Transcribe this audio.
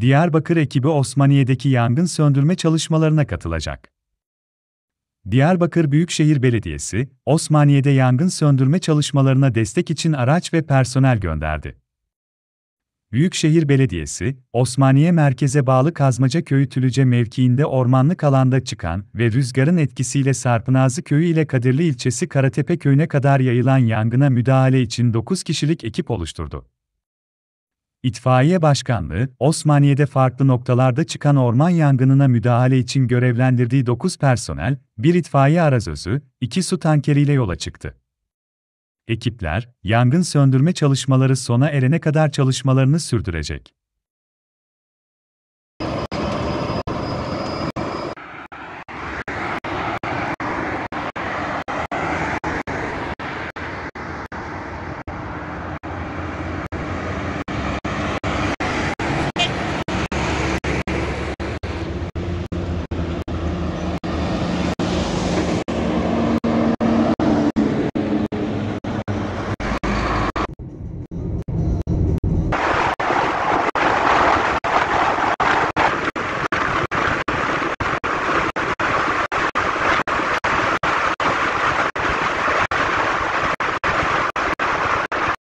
Diyarbakır ekibi Osmaniye'deki yangın söndürme çalışmalarına katılacak. Diyarbakır Büyükşehir Belediyesi, Osmaniye'de yangın söndürme çalışmalarına destek için araç ve personel gönderdi. Büyükşehir Belediyesi, Osmaniye merkeze bağlı Kazmaca Köyü Tülüce mevkiinde ormanlık alanda çıkan ve rüzgarın etkisiyle Sarpınazı Köyü ile Kadirli ilçesi Karatepe Köyü'ne kadar yayılan yangına müdahale için 9 kişilik ekip oluşturdu. İtfaiye Başkanlığı, Osmaniye'de farklı noktalarda çıkan orman yangınına müdahale için görevlendirdiği 9 personel, bir itfaiye arazözü, 2 su tankeriyle yola çıktı. Ekipler, yangın söndürme çalışmaları sona erene kadar çalışmalarını sürdürecek.